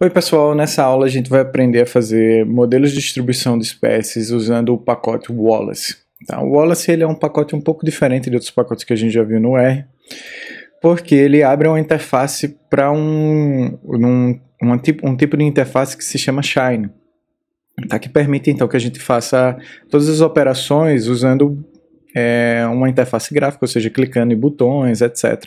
Oi, pessoal. Nessa aula a gente vai aprender a fazer modelos de distribuição de espécies usando o pacote Wallace. Tá? O Wallace ele é um pacote um pouco diferente de outros pacotes que a gente já viu no R, porque ele abre uma interface para um, um, um, tipo, um tipo de interface que se chama Shine. Tá? Que permite então que a gente faça todas as operações usando é, uma interface gráfica, ou seja, clicando em botões, etc.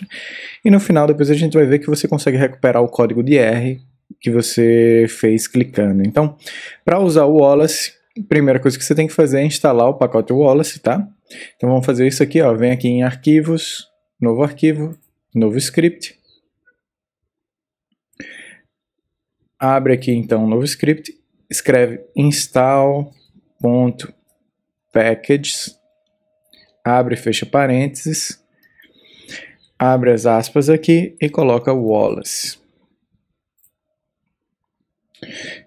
E no final, depois a gente vai ver que você consegue recuperar o código de R que você fez clicando. Então, para usar o Wallace, a primeira coisa que você tem que fazer é instalar o pacote Wallace, tá? Então vamos fazer isso aqui, ó. Vem aqui em arquivos, novo arquivo, novo script. Abre aqui então um novo script, escreve install.packages abre e fecha parênteses, abre as aspas aqui e coloca Wallace.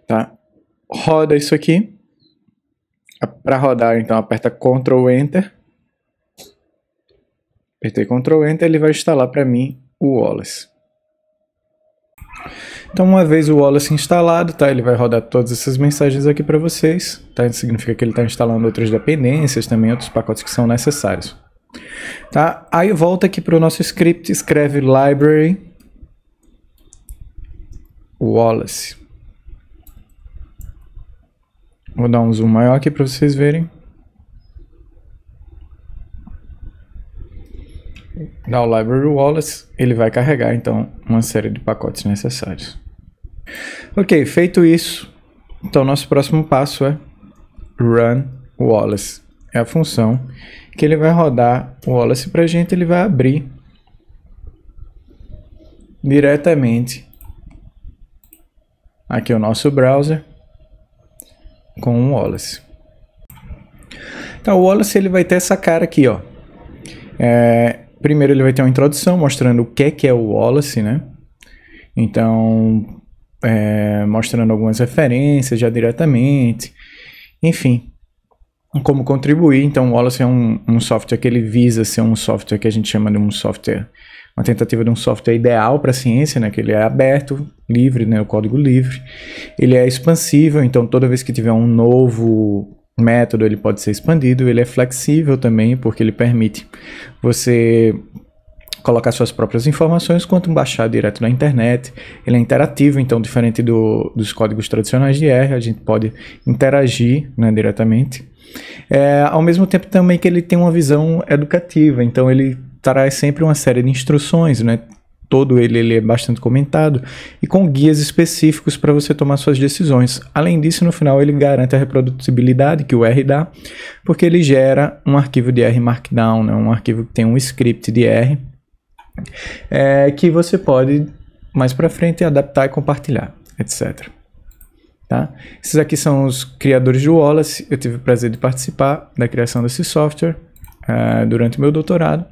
Tá? Roda isso aqui. Para rodar, então, aperta Ctrl Enter. Apertei Ctrl Enter, ele vai instalar para mim o Wallace. Então, uma vez o Wallace instalado, tá? Ele vai rodar todas essas mensagens aqui para vocês, tá? Isso significa que ele está instalando outras dependências, também outros pacotes que são necessários. Tá? Aí volta aqui para o nosso script, escreve library Wallace. Vou dar um zoom maior aqui para vocês verem. Da library Wallace, ele vai carregar então uma série de pacotes necessários. Ok, feito isso, então nosso próximo passo é run Wallace. É a função que ele vai rodar o Wallace para a gente, ele vai abrir diretamente aqui o nosso browser com o Wallace. Então o Wallace ele vai ter essa cara aqui, ó. É, primeiro ele vai ter uma introdução mostrando o que é que é o Wallace, né? Então é, mostrando algumas referências já diretamente, enfim, como contribuir. Então, o Wallace é um, um software que ele visa ser um software que a gente chama de um software, uma tentativa de um software ideal para a ciência, né? Que ele é aberto, livre, né? O código livre. Ele é expansível, então toda vez que tiver um novo método ele pode ser expandido, ele é flexível também porque ele permite você colocar suas próprias informações, quanto baixar direto na internet. Ele é interativo, então, diferente do, dos códigos tradicionais de R, a gente pode interagir né, diretamente. É, ao mesmo tempo também que ele tem uma visão educativa, então ele traz sempre uma série de instruções, né? todo ele, ele é bastante comentado, e com guias específicos para você tomar suas decisões. Além disso, no final ele garante a reprodutibilidade que o R dá, porque ele gera um arquivo de R Markdown, né? um arquivo que tem um script de R, é, que você pode mais para frente adaptar e compartilhar, etc. Tá? Esses aqui são os criadores do Wallace. Eu tive o prazer de participar da criação desse software uh, durante o meu doutorado.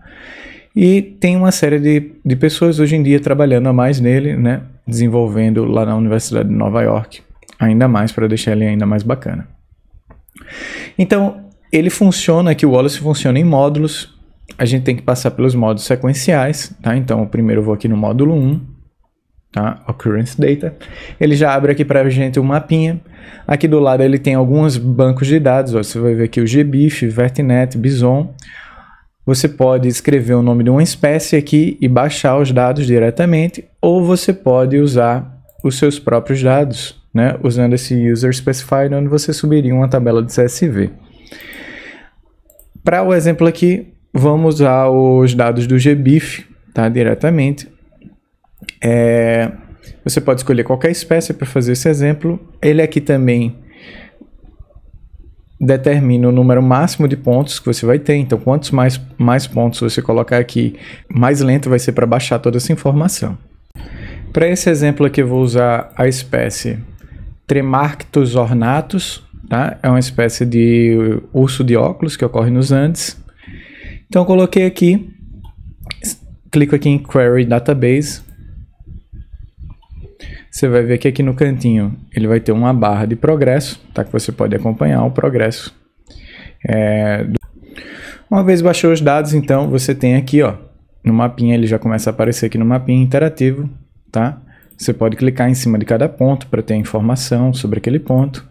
E tem uma série de, de pessoas hoje em dia trabalhando a mais nele, né? desenvolvendo lá na Universidade de Nova York, ainda mais para deixar ele ainda mais bacana. Então, ele funciona, que o Wallace funciona em módulos, a gente tem que passar pelos modos sequenciais, tá? Então, o primeiro eu vou aqui no módulo 1, tá? Occurrence Data. Ele já abre aqui para a gente um mapinha. Aqui do lado ele tem alguns bancos de dados, ó. Você vai ver aqui o GBIF, Vertinet, Bison. Você pode escrever o nome de uma espécie aqui e baixar os dados diretamente, ou você pode usar os seus próprios dados, né? Usando esse User Specified, onde você subiria uma tabela de CSV. Para o exemplo aqui, Vamos aos dados do GBIF, tá? Diretamente. É, você pode escolher qualquer espécie para fazer esse exemplo. Ele aqui também determina o número máximo de pontos que você vai ter. Então, quantos mais, mais pontos você colocar aqui, mais lento vai ser para baixar toda essa informação. Para esse exemplo aqui, eu vou usar a espécie Tremarctos ornatus. Tá? É uma espécie de urso de óculos que ocorre nos Andes. Então eu coloquei aqui, clico aqui em Query Database. Você vai ver que aqui no cantinho ele vai ter uma barra de progresso, tá? Que você pode acompanhar o progresso. É... Uma vez baixou os dados, então você tem aqui, ó, no mapinha ele já começa a aparecer aqui no mapinha interativo, tá? Você pode clicar em cima de cada ponto para ter informação sobre aquele ponto.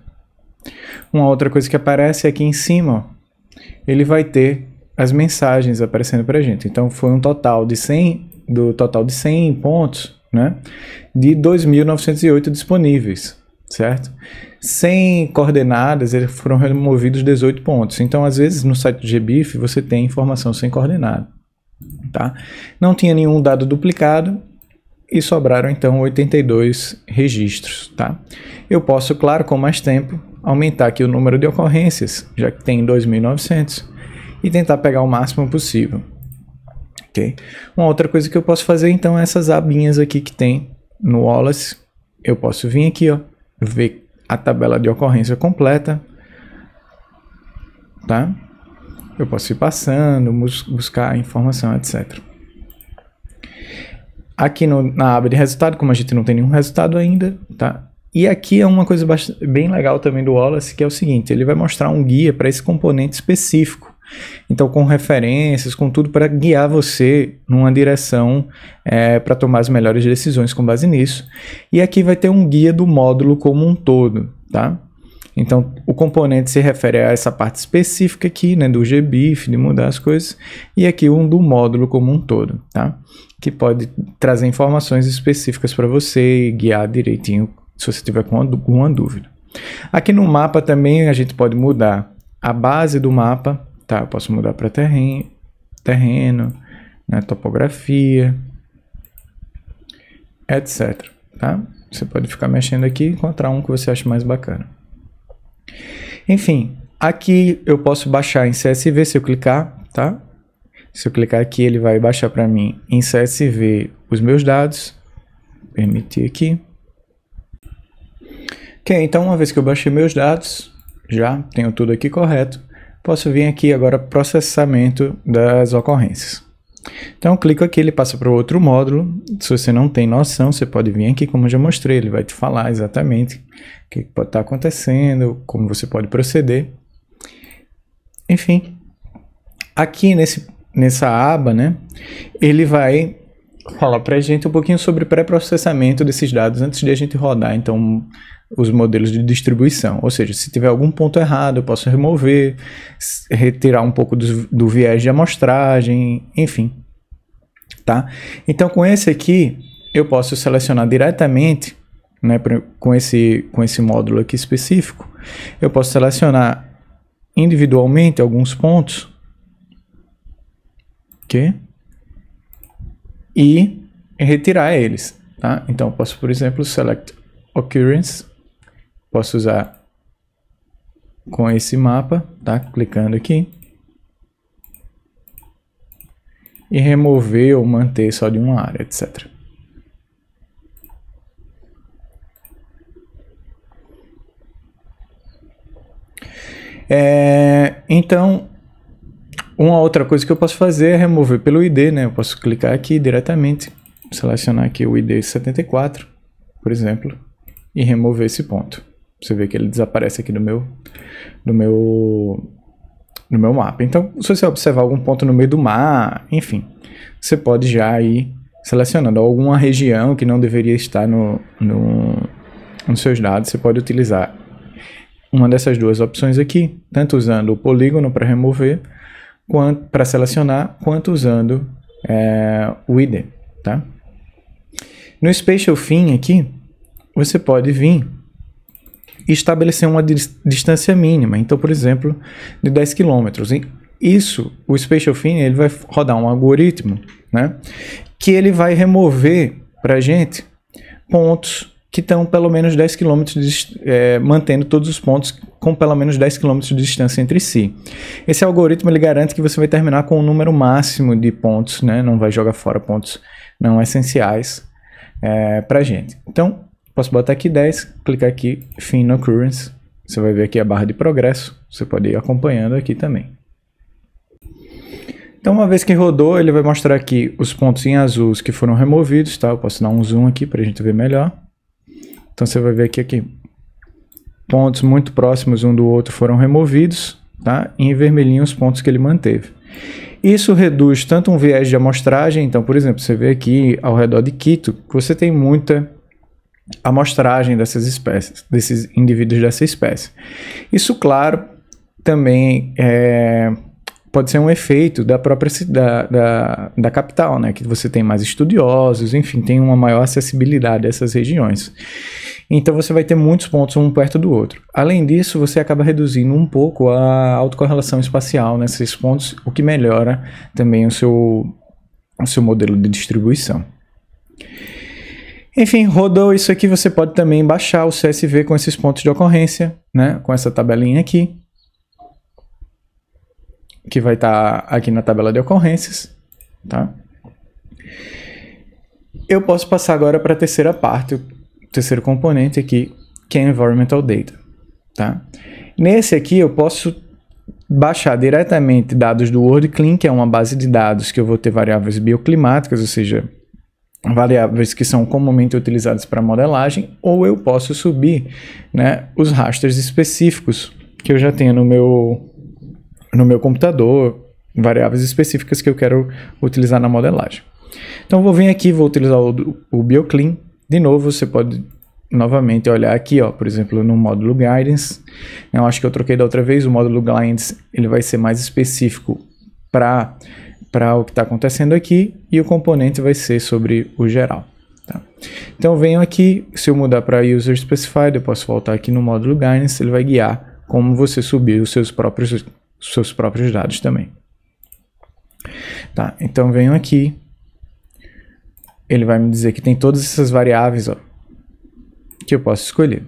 Uma outra coisa que aparece aqui é em cima, ó, ele vai ter as mensagens aparecendo para a gente. Então foi um total de 100, do total de 100 pontos, né? De 2.908 disponíveis, certo? Sem coordenadas, eles foram removidos 18 pontos. Então, às vezes, no site do GBIF, você tem informação sem coordenada, tá? Não tinha nenhum dado duplicado, e sobraram então 82 registros, tá? Eu posso, claro, com mais tempo, aumentar aqui o número de ocorrências, já que tem 2.900 e tentar pegar o máximo possível. Ok? Uma outra coisa que eu posso fazer então é essas abinhas aqui que tem no Wallace. Eu posso vir aqui, ó, ver a tabela de ocorrência completa, tá? Eu posso ir passando, bus buscar informação, etc. Aqui no, na aba de resultado, como a gente não tem nenhum resultado ainda, tá? E aqui é uma coisa bem legal também do Wallace, que é o seguinte, ele vai mostrar um guia para esse componente específico. Então, com referências, com tudo para guiar você numa direção é, para tomar as melhores decisões com base nisso. E aqui vai ter um guia do módulo como um todo, tá? Então, o componente se refere a essa parte específica aqui, né, do GBIF, de mudar as coisas, e aqui um do módulo como um todo, tá? Que pode trazer informações específicas para você e guiar direitinho se você tiver com alguma dúvida. Aqui no mapa também a gente pode mudar a base do mapa, tá? Eu posso mudar para terreno, né? topografia, etc. Tá? Você pode ficar mexendo aqui e encontrar um que você acha mais bacana. Enfim, aqui eu posso baixar em CSV se eu clicar, tá? Se eu clicar aqui, ele vai baixar para mim em CSV os meus dados. Permitir aqui. Ok, então uma vez que eu baixei meus dados, já tenho tudo aqui correto posso vir aqui agora processamento das ocorrências. Então, clico aqui, ele passa para o outro módulo. Se você não tem noção, você pode vir aqui, como eu já mostrei, ele vai te falar exatamente o que está acontecendo, como você pode proceder. Enfim, aqui nesse, nessa aba, né, ele vai Fala para a gente um pouquinho sobre pré-processamento desses dados antes de a gente rodar, então, os modelos de distribuição. Ou seja, se tiver algum ponto errado, eu posso remover, retirar um pouco do, do viés de amostragem, enfim. Tá? Então, com esse aqui, eu posso selecionar diretamente, né, com, esse, com esse módulo aqui específico, eu posso selecionar individualmente alguns pontos. Ok? e retirar eles. Tá? Então, posso, por exemplo, select occurrence. Posso usar com esse mapa, tá? clicando aqui. E remover ou manter só de uma área, etc. É, então, uma outra coisa que eu posso fazer é remover pelo ID, né? Eu posso clicar aqui diretamente, selecionar aqui o ID 74, por exemplo, e remover esse ponto. Você vê que ele desaparece aqui do meu, do meu, do meu mapa. Então, se você observar algum ponto no meio do mar, enfim, você pode já ir selecionando alguma região que não deveria estar no, no, nos seus dados, você pode utilizar uma dessas duas opções aqui, tanto usando o polígono para remover, para selecionar, quanto usando é, o ID. Tá? No Spatial Fin aqui, você pode vir e estabelecer uma distância mínima. Então, por exemplo, de 10 km. Isso, o Spatial Fin, ele vai rodar um algoritmo, né? Que ele vai remover para gente pontos que estão pelo menos 10 km, de, é, mantendo todos os pontos com pelo menos 10 km de distância entre si. Esse algoritmo ele garante que você vai terminar com o um número máximo de pontos, né? não vai jogar fora pontos não essenciais é, para gente. Então, posso botar aqui 10, clicar aqui, fim no occurrence, você vai ver aqui a barra de progresso, você pode ir acompanhando aqui também. Então, uma vez que rodou, ele vai mostrar aqui os pontos em azuis que foram removidos, tá? Eu posso dar um zoom aqui para a gente ver melhor. Então você vai ver aqui que pontos muito próximos um do outro foram removidos, tá? E em vermelhinho os pontos que ele manteve. Isso reduz tanto um viés de amostragem, então, por exemplo, você vê aqui ao redor de Quito, que você tem muita amostragem dessas espécies, desses indivíduos dessa espécie. Isso, claro, também é, pode ser um efeito da própria da, da, da, capital, né? Que você tem mais estudiosos, enfim, tem uma maior acessibilidade a essas regiões. Então você vai ter muitos pontos um perto do outro. Além disso, você acaba reduzindo um pouco a autocorrelação espacial nesses pontos, o que melhora também o seu, o seu modelo de distribuição. Enfim, rodou isso aqui, você pode também baixar o CSV com esses pontos de ocorrência, né? Com essa tabelinha aqui que vai estar tá aqui na tabela de ocorrências, tá? Eu posso passar agora para a terceira parte, o terceiro componente aqui, que é Environmental Data, tá? Nesse aqui eu posso baixar diretamente dados do WorldClean, que é uma base de dados que eu vou ter variáveis bioclimáticas, ou seja, variáveis que são comumente utilizadas para modelagem, ou eu posso subir né, os rasters específicos que eu já tenho no meu no meu computador variáveis específicas que eu quero utilizar na modelagem. Então vou vir aqui, vou utilizar o, o BioClean. De novo, você pode novamente olhar aqui, ó, por exemplo, no módulo Guidance. Eu acho que eu troquei da outra vez, o módulo Guidance ele vai ser mais específico para o que está acontecendo aqui e o componente vai ser sobre o geral. Tá? Então venho aqui, se eu mudar para User Specified, eu posso voltar aqui no módulo Guidance, ele vai guiar como você subir os seus próprios seus próprios dados também. Tá, então venho aqui. Ele vai me dizer que tem todas essas variáveis ó, que eu posso escolher.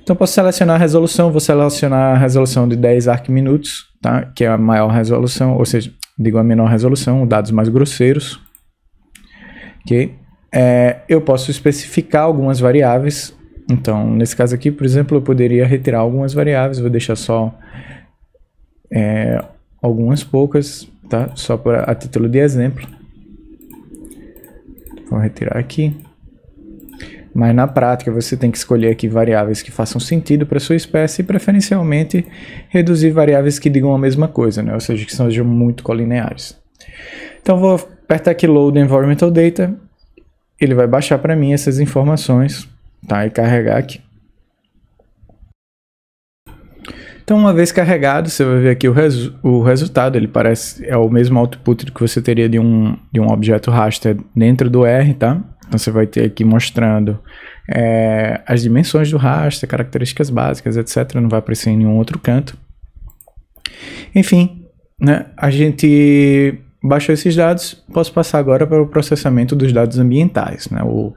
Então posso selecionar a resolução, vou selecionar a resolução de 10 arcminutos, tá? que é a maior resolução, ou seja, digo a menor resolução, dados mais grosseiros. Okay? É, eu posso especificar algumas variáveis. Então, nesse caso aqui, por exemplo, eu poderia retirar algumas variáveis, vou deixar só é, algumas poucas, tá? Só para a título de exemplo. Vou retirar aqui. Mas na prática você tem que escolher aqui variáveis que façam sentido para sua espécie e preferencialmente reduzir variáveis que digam a mesma coisa, né? ou seja, que sejam muito colineares. Então vou apertar aqui Load Environmental Data, ele vai baixar para mim essas informações tá? e carregar aqui. Então, uma vez carregado, você vai ver aqui o, resu o resultado. Ele parece é o mesmo output que você teria de um, de um objeto raster dentro do R, tá? Então, você vai ter aqui mostrando é, as dimensões do raster, características básicas, etc. Não vai aparecer em nenhum outro canto. Enfim, né? A gente baixou esses dados. Posso passar agora para o processamento dos dados ambientais, né? O,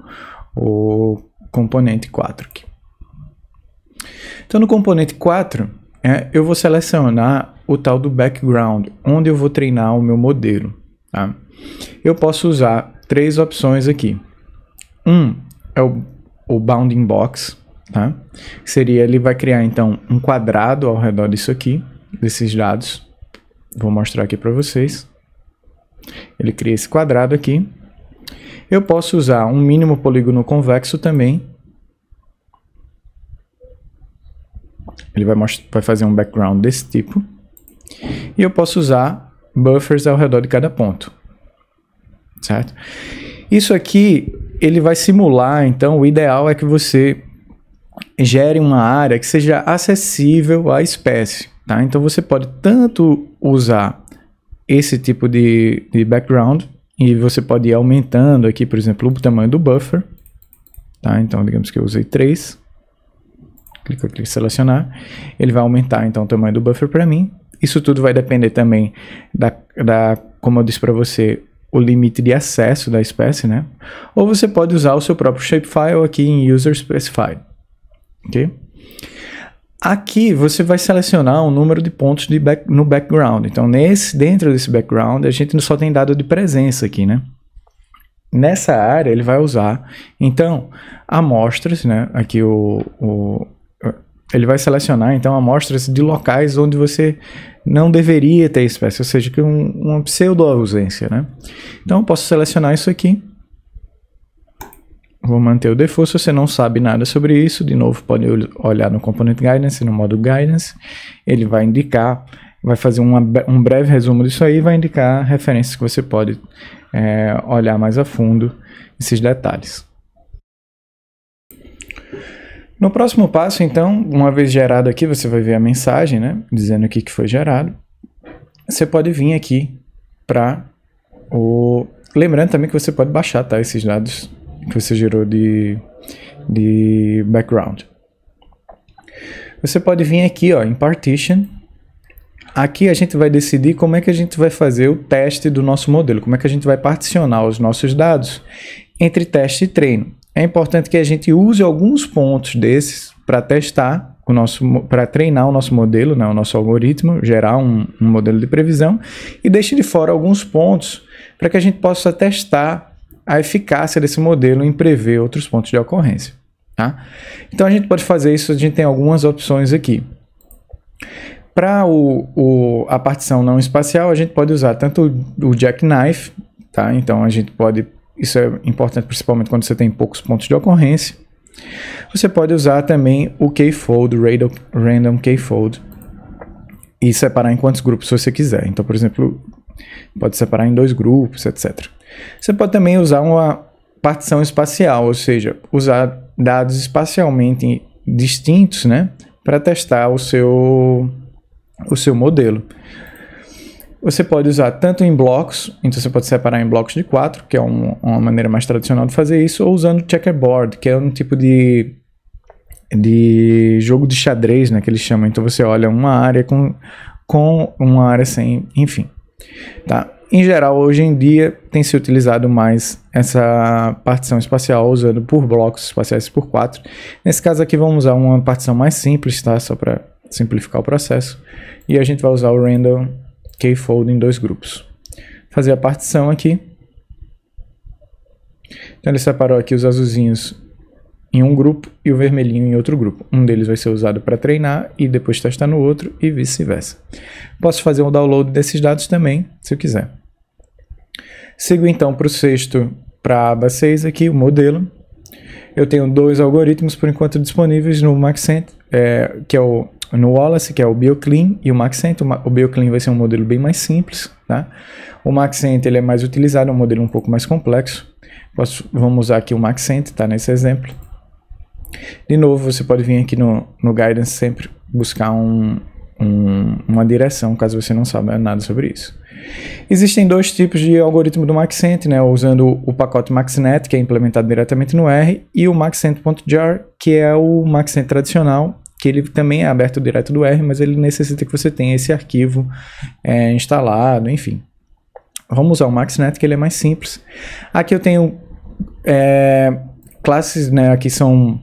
o componente 4 aqui. Então, no componente 4, é, eu vou selecionar o tal do background, onde eu vou treinar o meu modelo. Tá? Eu posso usar três opções aqui. Um é o, o bounding box, tá? Seria ele vai criar então um quadrado ao redor disso aqui, desses dados. Vou mostrar aqui para vocês. Ele cria esse quadrado aqui. Eu posso usar um mínimo polígono convexo também Ele vai, vai fazer um background desse tipo. E eu posso usar buffers ao redor de cada ponto. Certo? Isso aqui, ele vai simular, então, o ideal é que você gere uma área que seja acessível à espécie. Tá? Então, você pode tanto usar esse tipo de, de background e você pode ir aumentando aqui, por exemplo, o tamanho do buffer. Tá? Então, digamos que eu usei 3 clico aqui selecionar, ele vai aumentar então o tamanho do buffer para mim. Isso tudo vai depender também da, da como eu disse para você, o limite de acesso da espécie, né? Ou você pode usar o seu próprio shapefile aqui em user specified, ok? Aqui você vai selecionar um número de pontos de back, no background. Então, nesse, dentro desse background, a gente só tem dado de presença aqui, né? Nessa área ele vai usar, então, amostras, né? Aqui o, o ele vai selecionar, então, amostras de locais onde você não deveria ter espécie, ou seja, que um, uma pseudo-ausência, né? Então, eu posso selecionar isso aqui. Vou manter o default. Se você não sabe nada sobre isso, de novo, pode olhar no Component guidance, no modo guidance. Ele vai indicar, vai fazer uma, um breve resumo disso aí e vai indicar referências que você pode é, olhar mais a fundo esses detalhes. No próximo passo, então, uma vez gerado aqui, você vai ver a mensagem, né? Dizendo aqui que foi gerado. Você pode vir aqui para o... Lembrando também que você pode baixar, tá? Esses dados que você gerou de, de background. Você pode vir aqui, ó, em Partition. Aqui a gente vai decidir como é que a gente vai fazer o teste do nosso modelo, como é que a gente vai particionar os nossos dados entre teste e treino é importante que a gente use alguns pontos desses para testar o nosso para treinar o nosso modelo, né, o nosso algoritmo, gerar um, um modelo de previsão e deixe de fora alguns pontos para que a gente possa testar a eficácia desse modelo em prever outros pontos de ocorrência. Tá? Então a gente pode fazer isso, a gente tem algumas opções aqui. Para o, o, a partição não espacial, a gente pode usar tanto o, o jackknife, tá? então a gente pode isso é importante principalmente quando você tem poucos pontos de ocorrência. Você pode usar também o K-fold, random K-fold, e separar em quantos grupos você quiser. Então, por exemplo, pode separar em dois grupos, etc. Você pode também usar uma partição espacial, ou seja, usar dados espacialmente distintos, né, para testar o seu o seu modelo. Você pode usar tanto em blocos, então você pode separar em blocos de quatro, que é um, uma maneira mais tradicional de fazer isso, ou usando checkerboard, que é um tipo de, de jogo de xadrez, né, que eles chamam. Então você olha uma área com, com uma área sem, enfim. Tá? Em geral, hoje em dia, tem se utilizado mais essa partição espacial, usando por blocos espaciais por quatro. Nesse caso aqui, vamos usar uma partição mais simples, tá? Só para simplificar o processo. E a gente vai usar o random K-fold em dois grupos. Fazer a partição aqui. Então ele separou aqui os azulzinhos em um grupo e o vermelhinho em outro grupo. Um deles vai ser usado para treinar e depois testar no outro e vice-versa. Posso fazer um download desses dados também, se eu quiser. Sigo então para o sexto, para a aba 6 aqui, o modelo. Eu tenho dois algoritmos por enquanto disponíveis no Maxent, é, que é o no Wallace, que é o BioClean e o Maxent. O BioClean vai ser um modelo bem mais simples, tá? O Maxent ele é mais utilizado, é um modelo um pouco mais complexo. Posso, vamos usar aqui o Maxent, tá? Nesse exemplo. De novo, você pode vir aqui no, no Guidance sempre buscar um, um, uma direção, caso você não saiba nada sobre isso. Existem dois tipos de algoritmo do Maxent, né, usando o pacote MaxNet, que é implementado diretamente no R, e o Maxent.jar, que é o Maxent tradicional, que ele também é aberto direto do R, mas ele necessita que você tenha esse arquivo é, instalado, enfim. Vamos usar o MaxNet, que ele é mais simples. Aqui eu tenho é, classes, né, aqui são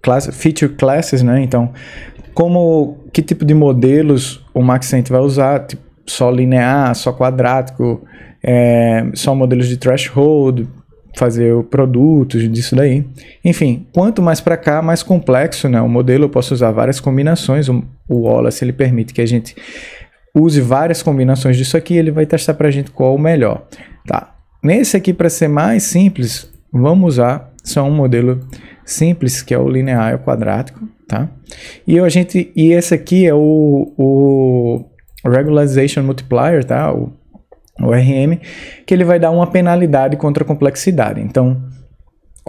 class, feature classes, né, então como, que tipo de modelos o MaxNet vai usar, tipo, só linear, só quadrático, é, só modelos de threshold, fazer produtos disso daí. Enfim, quanto mais para cá, mais complexo, né? O modelo eu posso usar várias combinações. O, Wallace ele permite que a gente use várias combinações disso aqui. Ele vai testar para a gente qual o melhor, tá? Nesse aqui para ser mais simples, vamos usar só um modelo simples que é o linear ao quadrático, tá? E a gente e esse aqui é o, o regularization multiplier, tá? O, o RM, que ele vai dar uma penalidade contra a complexidade. Então,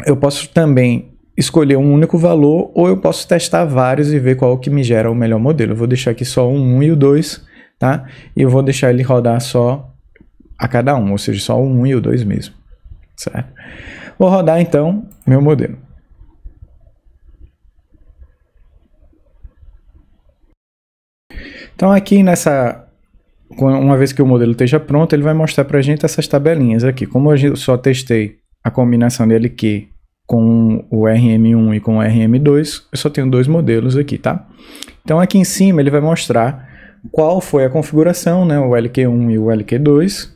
eu posso também escolher um único valor ou eu posso testar vários e ver qual que me gera o melhor modelo. Eu vou deixar aqui só o 1 e o 2, tá? E eu vou deixar ele rodar só a cada um, ou seja, só o 1 e o 2 mesmo, certo? Vou rodar então meu modelo. Então aqui nessa uma vez que o modelo esteja pronto, ele vai mostrar para a gente essas tabelinhas aqui. Como eu só testei a combinação de LQ com o RM1 e com o RM2, eu só tenho dois modelos aqui, tá? Então aqui em cima ele vai mostrar qual foi a configuração, né, o LQ1 e o LQ2,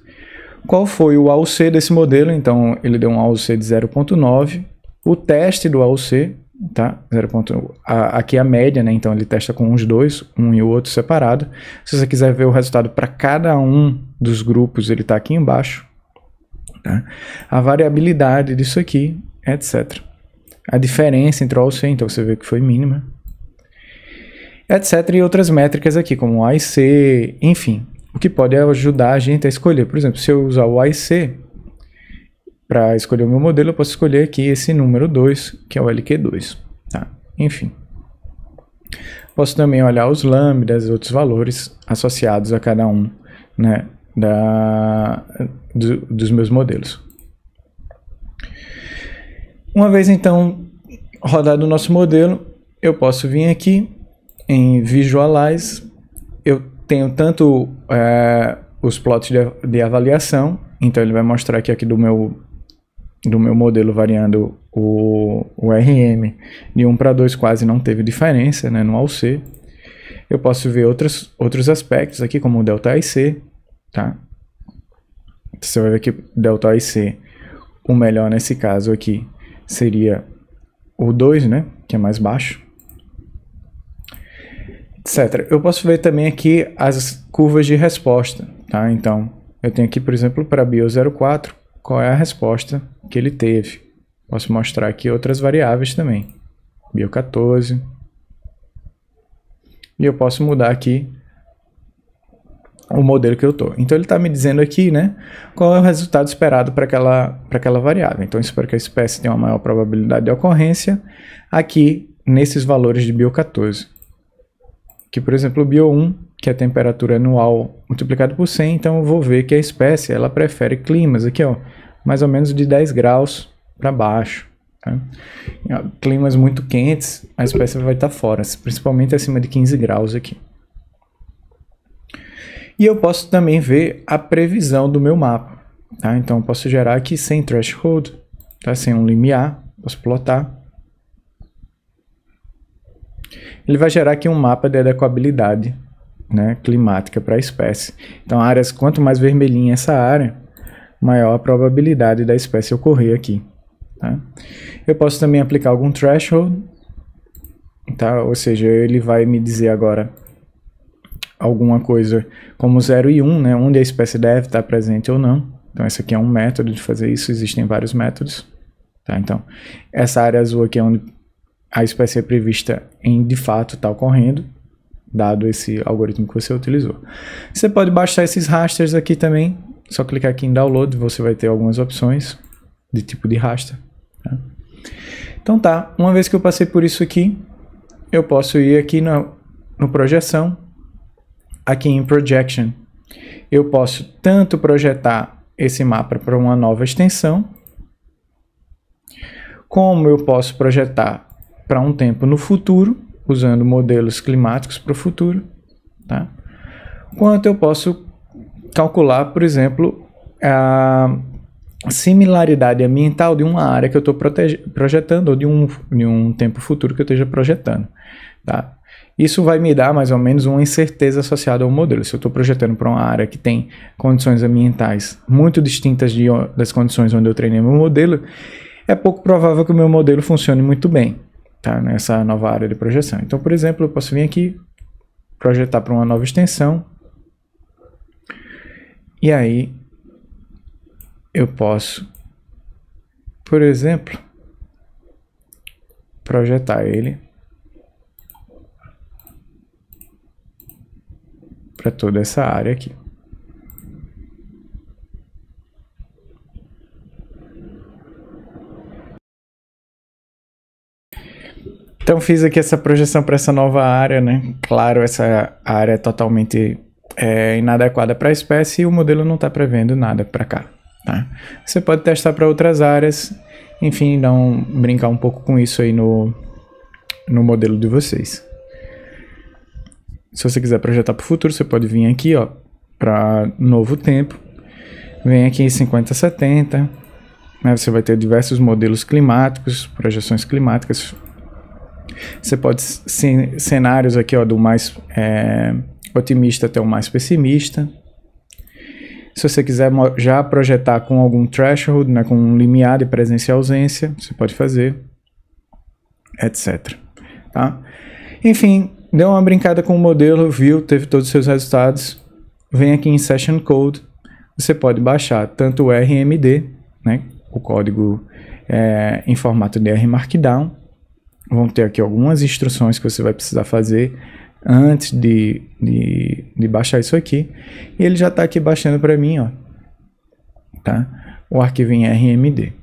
qual foi o AUC desse modelo, então ele deu um AUC de 0.9, o teste do AUC, tá? 0.1. A, aqui é a média, né? Então ele testa com os dois, um e o outro separado. Se você quiser ver o resultado para cada um dos grupos, ele está aqui embaixo. Tá? A variabilidade disso aqui, etc. A diferença entre o C, então você vê que foi mínima. Etc. E outras métricas aqui, como o AIC, enfim. O que pode ajudar a gente a escolher. Por exemplo, se eu usar o AIC, para escolher o meu modelo, eu posso escolher aqui esse número 2, que é o LQ2. Tá? Enfim. Posso também olhar os lambdas e outros valores associados a cada um né, da, do, dos meus modelos. Uma vez, então, rodado o nosso modelo, eu posso vir aqui em Visualize. Eu tenho tanto é, os plots de, de avaliação, então ele vai mostrar aqui, aqui do meu do meu modelo variando o, o RM de 1 para 2 quase não teve diferença né, no AUC. Eu posso ver outros, outros aspectos aqui, como o delta IC, tá? Você vai ver que delta IC, o melhor nesse caso aqui seria o 2, né, que é mais baixo, etc. Eu posso ver também aqui as curvas de resposta, tá? Então, eu tenho aqui, por exemplo, para BIO04, qual é a resposta que ele teve. Posso mostrar aqui outras variáveis também. Bio14. E eu posso mudar aqui o modelo que eu estou. Então ele está me dizendo aqui né, qual é o resultado esperado para aquela, aquela variável. Então espero que a espécie tenha uma maior probabilidade de ocorrência aqui nesses valores de Bio14. Que por exemplo, o Bio1 que é a temperatura anual multiplicado por 100, então eu vou ver que a espécie ela prefere climas aqui, ó, mais ou menos de 10 graus para baixo. Tá? Climas muito quentes, a espécie vai estar tá fora, principalmente acima de 15 graus aqui. E eu posso também ver a previsão do meu mapa. Tá? Então eu posso gerar aqui sem threshold, tá? sem um limiar, posso plotar. Ele vai gerar aqui um mapa de adequabilidade né, climática para a espécie. Então, áreas quanto mais vermelhinha essa área, maior a probabilidade da espécie ocorrer aqui. Tá? Eu posso também aplicar algum threshold, tá? ou seja, ele vai me dizer agora alguma coisa como 0 e 1, um, né, onde a espécie deve estar presente ou não. Então, esse aqui é um método de fazer isso, existem vários métodos. Tá? Então, essa área azul aqui é onde a espécie é prevista em de fato está ocorrendo dado esse algoritmo que você utilizou. Você pode baixar esses rasters aqui também, só clicar aqui em download, você vai ter algumas opções de tipo de raster. Tá? Então tá, uma vez que eu passei por isso aqui, eu posso ir aqui no, no projeção, aqui em projection, eu posso tanto projetar esse mapa para uma nova extensão, como eu posso projetar para um tempo no futuro, usando modelos climáticos para o futuro. Tá? Quanto eu posso calcular, por exemplo, a similaridade ambiental de uma área que eu estou projetando ou de um, de um tempo futuro que eu esteja projetando. Tá? Isso vai me dar mais ou menos uma incerteza associada ao modelo. Se eu estou projetando para uma área que tem condições ambientais muito distintas de, das condições onde eu treinei meu modelo, é pouco provável que o meu modelo funcione muito bem tá? nessa nova área de projeção. Então, por exemplo, eu posso vir aqui, projetar para uma nova extensão, e aí eu posso, por exemplo, projetar ele para toda essa área aqui. Então fiz aqui essa projeção para essa nova área, né? Claro, essa área é totalmente é, inadequada para a espécie e o modelo não está prevendo nada para cá. Tá? Você pode testar para outras áreas, enfim, não brincar um pouco com isso aí no, no modelo de vocês. Se você quiser projetar para o futuro, você pode vir aqui, ó, para novo tempo. Vem aqui em 50, 70. Né? Você vai ter diversos modelos climáticos, projeções climáticas você pode cenários aqui, ó, do mais é, otimista até o mais pessimista. Se você quiser já projetar com algum threshold, né, com um limiar de presença e ausência, você pode fazer, etc. Tá? Enfim, deu uma brincada com o modelo, viu, teve todos os seus resultados. Vem aqui em Session Code, você pode baixar tanto o RMD, né, o código é, em formato de R Markdown, vão ter aqui algumas instruções que você vai precisar fazer antes de, de, de baixar isso aqui. E ele já está aqui baixando para mim, ó, tá? o arquivo em RMD.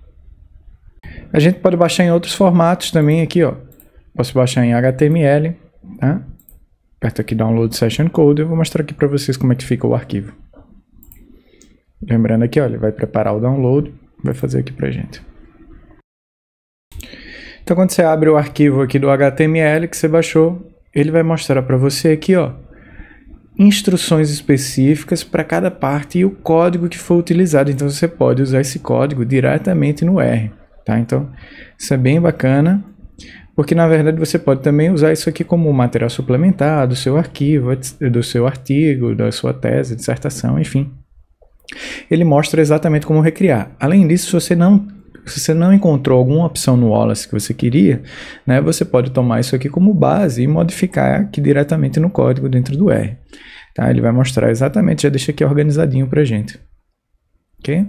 A gente pode baixar em outros formatos também aqui, ó. Posso baixar em HTML, tá? Aperto aqui Download Session Code, eu vou mostrar aqui para vocês como é que fica o arquivo. Lembrando aqui, olha, vai preparar o download, vai fazer aqui a gente. Então quando você abre o arquivo aqui do HTML que você baixou, ele vai mostrar para você aqui, ó, instruções específicas para cada parte e o código que foi utilizado. Então você pode usar esse código diretamente no R, tá? Então isso é bem bacana, porque na verdade você pode também usar isso aqui como material suplementar do seu arquivo, do seu artigo, da sua tese, dissertação, enfim. Ele mostra exatamente como recriar. Além disso, se você não se você não encontrou alguma opção no Wallace que você queria, né, você pode tomar isso aqui como base e modificar aqui diretamente no código dentro do R. Tá? Ele vai mostrar exatamente, já deixa aqui organizadinho para gente. Okay?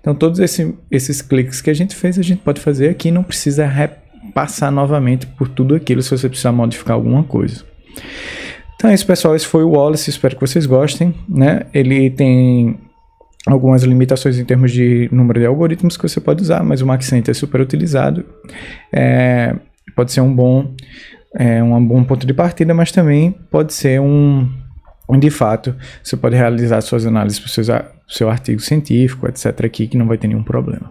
Então, todos esse, esses cliques que a gente fez, a gente pode fazer aqui, não precisa repassar novamente por tudo aquilo se você precisar modificar alguma coisa. Então é isso, pessoal. Esse foi o Wallace. Espero que vocês gostem. Né? Ele tem algumas limitações em termos de número de algoritmos que você pode usar, mas o Maxent é super utilizado. É, pode ser um bom, é, um bom ponto de partida, mas também pode ser um. De fato, você pode realizar suas análises para o seu artigo científico, etc., aqui, que não vai ter nenhum problema.